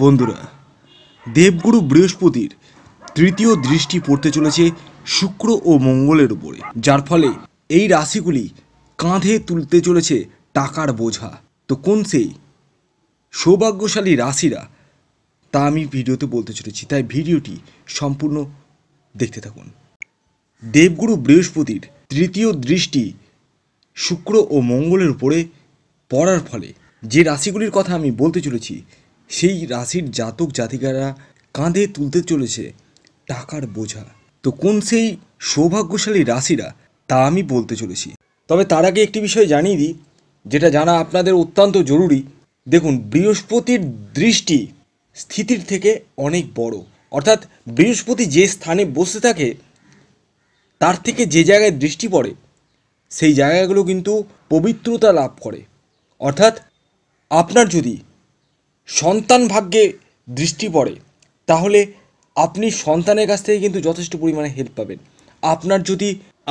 বন্ধুরা দেবগুরু বৃহস্পতির তৃতীয় দৃষ্টি পড়তে চলেছে শুক্র ও মঙ্গলের উপরে যার ফলে এই রাশিগুলি কাঁধে তুলতে চলেছে টাকার বোঝা তো কোন সেই সৌভাগ্যশালী রাশিরা তা আমি ভিডিওতে বলতে চলেছি তাই ভিডিওটি সম্পূর্ণ দেখতে থাকুন দেবগুরু বৃহস্পতির তৃতীয় দৃষ্টি শুক্র ও মঙ্গলের উপরে পড়ার ফলে যে রাশিগুলির কথা আমি বলতে চলেছি সেই রাশির জাতক জাতিকারা কাঁধে তুলতে চলেছে টাকার বোঝা তো কোন সেই সৌভাগ্যশালী রাশিরা তা আমি বলতে চলেছি তবে তার আগে একটি বিষয় জানিয়ে দিই যেটা জানা আপনাদের অত্যন্ত জরুরি দেখুন বৃহস্পতির দৃষ্টি স্থিতির থেকে অনেক বড় অর্থাৎ বৃহস্পতি যে স্থানে বসে থাকে তার থেকে যে জায়গায় দৃষ্টি পড়ে সেই জায়গাগুলো কিন্তু পবিত্রতা লাভ করে অর্থাৎ আপনার যদি সন্তান ভাগ্যে দৃষ্টি পড়ে তাহলে আপনি সন্তানের কাছ থেকে কিন্তু যথেষ্ট পরিমাণে হেল্প পাবেন আপনার যদি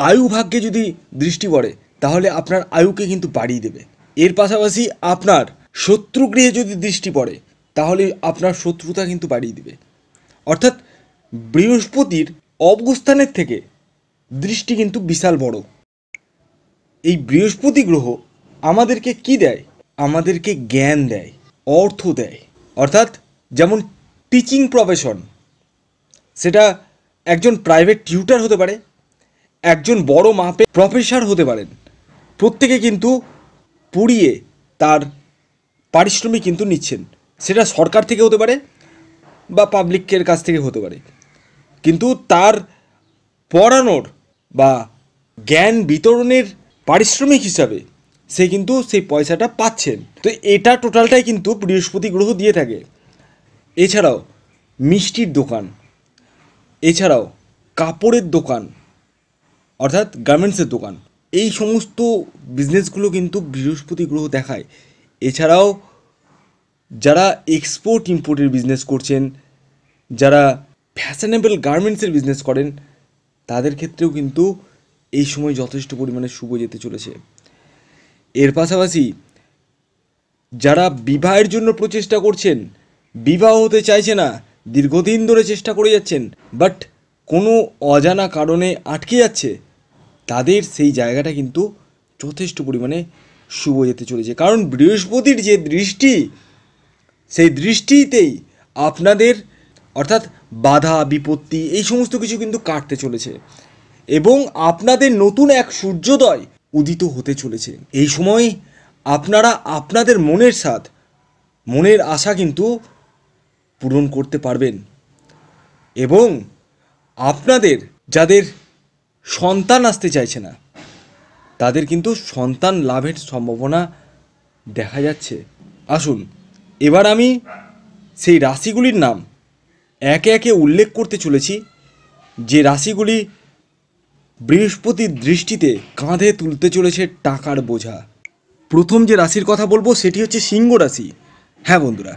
আয়ু ভাগ্যে যদি দৃষ্টি পড়ে তাহলে আপনার আয়ুকে কিন্তু বাড়িয়ে দেবে এর পাশাপাশি আপনার শত্রুগৃহে যদি দৃষ্টি পড়ে তাহলে আপনার শত্রুতা কিন্তু বাড়িয়ে দেবে অর্থাৎ বৃহস্পতির অবস্থানের থেকে দৃষ্টি কিন্তু বিশাল বড় এই বৃহস্পতি গ্রহ আমাদেরকে কি দেয় আমাদেরকে জ্ঞান দেয় অর্থ দেয় অর্থাৎ যেমন টিচিং প্রফেশন সেটা একজন প্রাইভেট টিউটার হতে পারে একজন বড় মাপে প্রফেসর হতে পারেন প্রত্যেকে কিন্তু পড়িয়ে তার পারিশ্রমিক কিন্তু নিচ্ছেন সেটা সরকার থেকে হতে পারে বা পাবলিকের কাছ থেকে হতে পারে কিন্তু তার পড়ানোর বা জ্ঞান বিতরণের পারিশ্রমিক হিসাবে সে কিন্তু সেই পয়সাটা পাচ্ছেন তো এটা টোটালটাই কিন্তু বৃহস্পতি গ্রহ দিয়ে থাকে এছাড়াও মিষ্টির দোকান এছাড়াও কাপড়ের দোকান অর্থাৎ গার্মেন্টসের দোকান এই সমস্ত বিজনেসগুলো কিন্তু বৃহস্পতি গ্রহ দেখায় এছাড়াও যারা এক্সপোর্ট ইম্পোর্টের বিজনেস করছেন যারা ফ্যাশনেবল গার্মেন্টসের বিজনেস করেন তাদের ক্ষেত্রেও কিন্তু এই সময় যথেষ্ট পরিমাণে শুভ যেতে চলেছে এর পাশাপাশি যারা বিবাহের জন্য প্রচেষ্টা করছেন বিবাহ হতে চাইছে না দীর্ঘদিন ধরে চেষ্টা করে যাচ্ছেন বাট কোনো অজানা কারণে আটকে যাচ্ছে তাদের সেই জায়গাটা কিন্তু যথেষ্ট পরিমাণে শুভ যেতে চলেছে কারণ বৃহস্পতির যে দৃষ্টি সেই দৃষ্টিতেই আপনাদের অর্থাৎ বাধা বিপত্তি এই সমস্ত কিছু কিন্তু কাটতে চলেছে এবং আপনাদের নতুন এক সূর্যোদয় উদিত হতে চলেছে এই সময় আপনারা আপনাদের মনের সাথ মনের আশা কিন্তু পূরণ করতে পারবেন এবং আপনাদের যাদের সন্তান আসতে চাইছে না তাদের কিন্তু সন্তান লাভের সম্ভাবনা দেখা যাচ্ছে আসুন এবার আমি সেই রাশিগুলির নাম একে একে উল্লেখ করতে চলেছি যে রাশিগুলি বৃহস্পতির দৃষ্টিতে কাঁধে তুলতে চলেছে টাকার বোঝা প্রথম যে রাশির কথা বলবো সেটি হচ্ছে সিংহ রাশি হ্যাঁ বন্ধুরা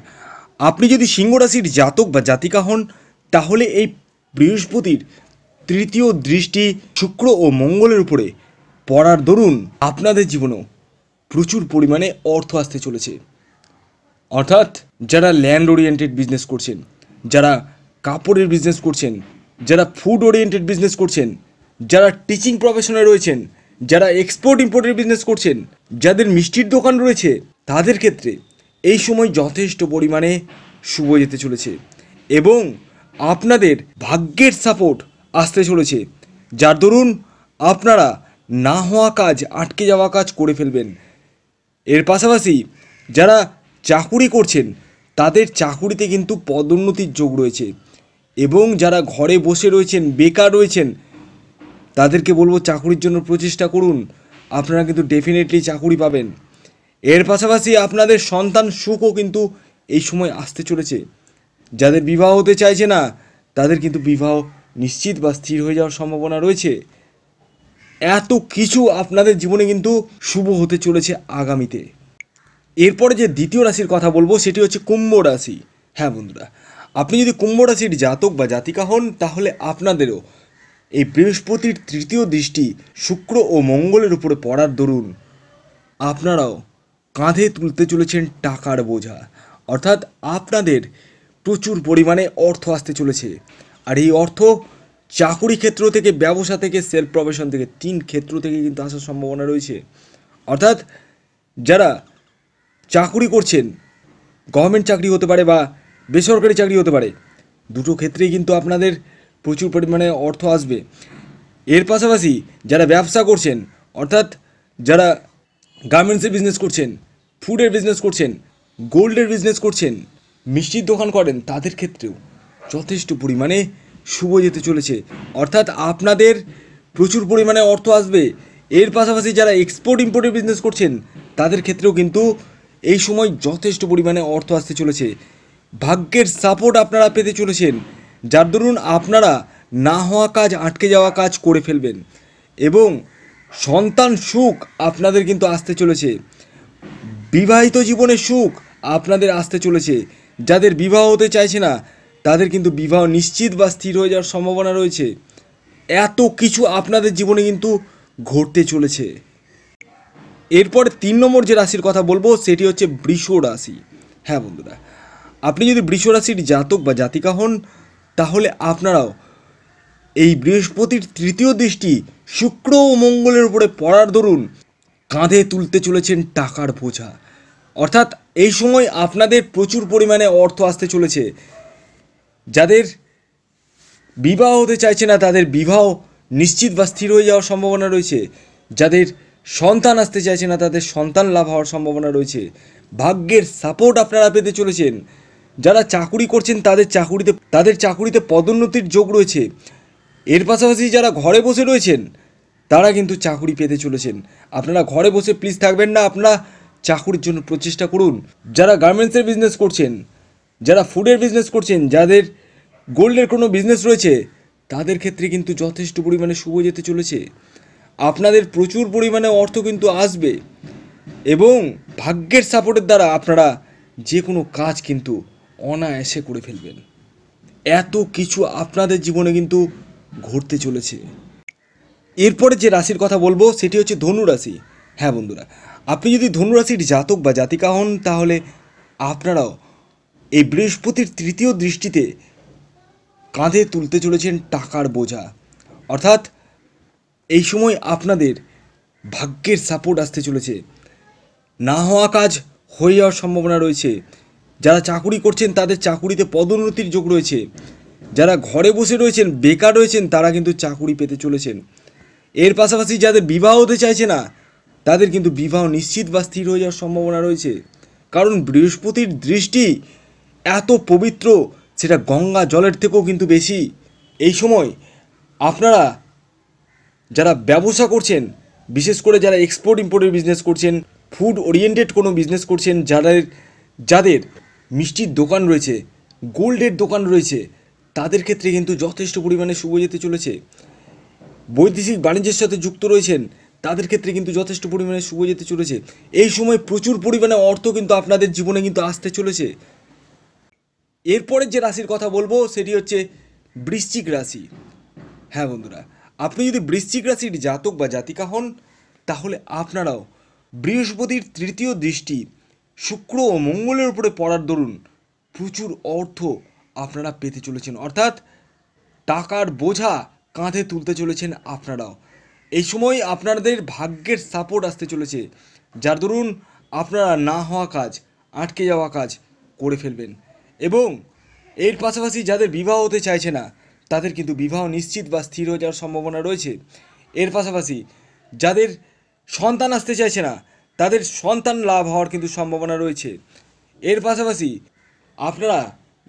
আপনি যদি সিংহ রাশির জাতক বা জাতিকা হন তাহলে এই বৃহস্পতির তৃতীয় দৃষ্টি শুক্র ও মঙ্গলের উপরে পড়ার দরুন আপনাদের জীবনেও প্রচুর পরিমাণে অর্থ আসতে চলেছে অর্থাৎ যারা ল্যান্ড ওরিয়েন্টেড বিজনেস করছেন যারা কাপড়ের বিজনেস করছেন যারা ফুড ওরিয়েন্টেড বিজনেস করছেন যারা টিচিং প্রফেশনে রয়েছেন যারা এক্সপোর্ট ইম্পোর্টের বিজনেস করছেন যাদের মিষ্টির দোকান রয়েছে তাদের ক্ষেত্রে এই সময় যথেষ্ট পরিমাণে শুভ যেতে চলেছে এবং আপনাদের ভাগ্যের সাপোর্ট আসতে চলেছে যার দরুন আপনারা না হওয়া কাজ আটকে যাওয়া কাজ করে ফেলবেন এর পাশাপাশি যারা চাকুরি করছেন তাদের চাকুরিতে কিন্তু পদোন্নতির যোগ রয়েছে এবং যারা ঘরে বসে রয়েছেন বেকার রয়েছেন তাদেরকে বলবো চাকুরির জন্য প্রচেষ্টা করুন আপনারা কিন্তু ডেফিনেটলি চাকুরি পাবেন এর পাশাপাশি আপনাদের সন্তান সুখও কিন্তু এই সময় আসতে চলেছে যাদের বিবাহ হতে চাইছে না তাদের কিন্তু বিবাহ নিশ্চিত বা স্থির হয়ে যাওয়ার সম্ভাবনা রয়েছে এত কিছু আপনাদের জীবনে কিন্তু শুভ হতে চলেছে আগামীতে এরপরে যে দ্বিতীয় রাশির কথা বলবো সেটি হচ্ছে কুম্ভ রাশি হ্যাঁ বন্ধুরা আপনি যদি কুম্ভ রাশির জাতক বা জাতিকা হন তাহলে আপনাদেরও এই বৃহস্পতির তৃতীয় দৃষ্টি শুক্র ও মঙ্গলের উপরে পড়ার দরুন আপনারাও কাঁধে তুলতে চলেছেন টাকার বোঝা অর্থাৎ আপনাদের প্রচুর পরিমাণে অর্থ আসতে চলেছে আর এই অর্থ চাকুরি ক্ষেত্র থেকে ব্যবসা থেকে সেলফ প্রফেশন থেকে তিন ক্ষেত্র থেকে কিন্তু আসার সম্ভাবনা রয়েছে অর্থাৎ যারা চাকুরি করছেন গভর্নমেন্ট চাকরি হতে পারে বা বেসরকারি চাকরি হতে পারে দুটো ক্ষেত্রেই কিন্তু আপনাদের প্রচুর পরিমাণে অর্থ আসবে এর পাশাপাশি যারা ব্যবসা করছেন অর্থাৎ যারা গার্মেন্টসের বিজনেস করছেন ফুডের বিজনেস করছেন গোল্ডের বিজনেস করছেন মিষ্টির দোকান করেন তাদের ক্ষেত্রেও যথেষ্ট পরিমাণে শুভ যেতে চলেছে অর্থাৎ আপনাদের প্রচুর পরিমাণে অর্থ আসবে এর পাশাপাশি যারা এক্সপোর্ট ইম্পোর্টের বিজনেস করছেন তাদের ক্ষেত্রেও কিন্তু এই সময় যথেষ্ট পরিমাণে অর্থ আসতে চলেছে ভাগ্যের সাপোর্ট আপনারা পেতে চলেছেন যার দরুন আপনারা না হওয়া কাজ আটকে যাওয়া কাজ করে ফেলবেন এবং সন্তান সুখ আপনাদের কিন্তু আসতে চলেছে বিবাহিত জীবনে সুখ আপনাদের আসতে চলেছে যাদের বিবাহ হতে চাইছে না তাদের কিন্তু বিবাহ নিশ্চিত বা স্থির হয়ে যাওয়ার সম্ভাবনা রয়েছে এত কিছু আপনাদের জীবনে কিন্তু ঘটতে চলেছে এরপর তিন নম্বর যে রাশির কথা বলবো সেটি হচ্ছে বৃষ রাশি হ্যাঁ বন্ধুরা আপনি যদি বৃষ রাশির জাতক বা জাতিকা হন তাহলে আপনারাও এই বৃহস্পতির তৃতীয় দৃষ্টি শুক্র ও মঙ্গলের উপরে পড়ার দরুন কাঁধে তুলতে চলেছেন টাকার বোঝা অর্থাৎ এই সময় আপনাদের প্রচুর পরিমাণে অর্থ আসতে চলেছে যাদের বিবাহ হতে চাইছে না তাদের বিবাহ নিশ্চিত বা স্থির হয়ে যাওয়ার সম্ভাবনা রয়েছে যাদের সন্তান আসতে চাইছে না তাদের সন্তান লাভ হওয়ার সম্ভাবনা রয়েছে ভাগ্যের সাপোর্ট আপনারা পেতে চলেছেন যারা চাকুরি করছেন তাদের চাকুরিতে তাদের চাকুরিতে পদোন্নতির যোগ রয়েছে এর পাশাপাশি যারা ঘরে বসে রয়েছেন তারা কিন্তু চাকুরি পেতে চলেছেন আপনারা ঘরে বসে প্লিজ থাকবেন না আপনারা চাকুরির জন্য প্রচেষ্টা করুন যারা গার্মেন্টসের বিজনেস করছেন যারা ফুডের বিজনেস করছেন যাদের গোল্ডের কোনো বিজনেস রয়েছে তাদের ক্ষেত্রে কিন্তু যথেষ্ট পরিমাণে শুভ যেতে চলেছে আপনাদের প্রচুর পরিমাণে অর্থ কিন্তু আসবে এবং ভাগ্যের সাপোর্টের দ্বারা আপনারা যে কোনো কাজ কিন্তু অনায়াসে করে ফেলবেন এত কিছু আপনাদের জীবনে কিন্তু ঘটতে চলেছে এরপরে যে রাশির কথা বলবো সেটি হচ্ছে ধনুরাশি হ্যাঁ বন্ধুরা আপনি যদি ধনুরাশির জাতক বা জাতিকা হন তাহলে আপনারাও এই বৃহস্পতির তৃতীয় দৃষ্টিতে কাঁধে তুলতে চলেছেন টাকার বোঝা অর্থাৎ এই সময় আপনাদের ভাগ্যের সাপোর্ট আসতে চলেছে না হওয়া কাজ হয়ে যাওয়ার সম্ভাবনা রয়েছে যারা চাকুরি করছেন তাদের চাকুরিতে পদোন্নতির যোগ রয়েছে যারা ঘরে বসে রয়েছেন বেকার রয়েছেন তারা কিন্তু চাকুরি পেতে চলেছেন এর পাশাপাশি যাদের বিবাহ হতে চাইছে না তাদের কিন্তু বিবাহ নিশ্চিত বা স্থির হয়ে যাওয়ার সম্ভাবনা রয়েছে কারণ বৃহস্পতির দৃষ্টি এত পবিত্র সেটা গঙ্গা জলের থেকেও কিন্তু বেশি এই সময় আপনারা যারা ব্যবসা করছেন বিশেষ করে যারা এক্সপোর্ট ইম্পোর্টের বিজনেস করছেন ফুড ওরিয়েন্টেড কোনো বিজনেস করছেন যাদের যাদের মিষ্টির দোকান রয়েছে গোল্ডের দোকান রয়েছে তাদের ক্ষেত্রে কিন্তু যথেষ্ট পরিমাণে শুভ যেতে চলেছে বৈদেশিক বাণিজ্যের সাথে যুক্ত রয়েছেন তাদের ক্ষেত্রে কিন্তু যথেষ্ট পরিমাণে শুভ যেতে চলেছে এই সময় প্রচুর পরিমাণে অর্থ কিন্তু আপনাদের জীবনে কিন্তু আসতে চলেছে এরপরের যে রাশির কথা বলবো সেটি হচ্ছে বৃশ্চিক রাশি হ্যাঁ বন্ধুরা আপনি যদি বৃশ্চিক রাশির জাতক বা জাতিকা হন তাহলে আপনারাও বৃহস্পতির তৃতীয় দৃষ্টি শুক্র ও মঙ্গলের উপরে পড়ার দরুন প্রচুর অর্থ আপনারা পেতে চলেছেন অর্থাৎ টাকার বোঝা কাঁধে তুলতে চলেছেন আপনারাও এই সময় আপনাদের ভাগ্যের সাপোর্ট আসতে চলেছে যার দরুন আপনারা না হওয়া কাজ আটকে যাওয়া কাজ করে ফেলবেন এবং এর পাশাপাশি যাদের বিবাহ হতে চাইছে না তাদের কিন্তু বিবাহ নিশ্চিত বা স্থির হয়ে যাওয়ার সম্ভাবনা রয়েছে এর পাশাপাশি যাদের সন্তান আসতে চাইছে না তাদের সন্তান লাভ হওয়ার কিন্তু সম্ভাবনা রয়েছে এর পাশাপাশি আপনারা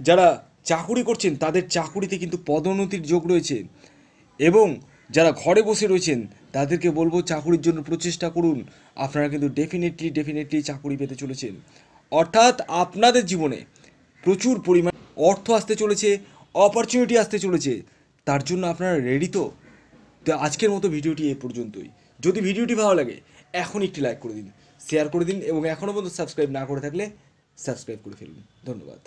যারা চাকুরি করছেন তাদের চাকুরিতে কিন্তু পদোন্নতির যোগ রয়েছে এবং যারা ঘরে বসে রয়েছেন তাদেরকে বলবো চাকুরির জন্য প্রচেষ্টা করুন আপনারা কিন্তু ডেফিনেটলি ডেফিনেটলি চাকুরি পেতে চলেছেন অর্থাৎ আপনাদের জীবনে প্রচুর পরিমাণ অর্থ আসতে চলেছে অপরচুনিটি আসতে চলেছে তার জন্য আপনারা রেডি তো তো আজকের মতো ভিডিওটি এ পর্যন্তই যদি ভিডিওটি ভালো লাগে এখন একটি লাইক করে দিন শেয়ার করে দিন এবং এখনও পর্যন্ত সাবস্ক্রাইব না করে থাকলে সাবস্ক্রাইব করে ফেলুন ধন্যবাদ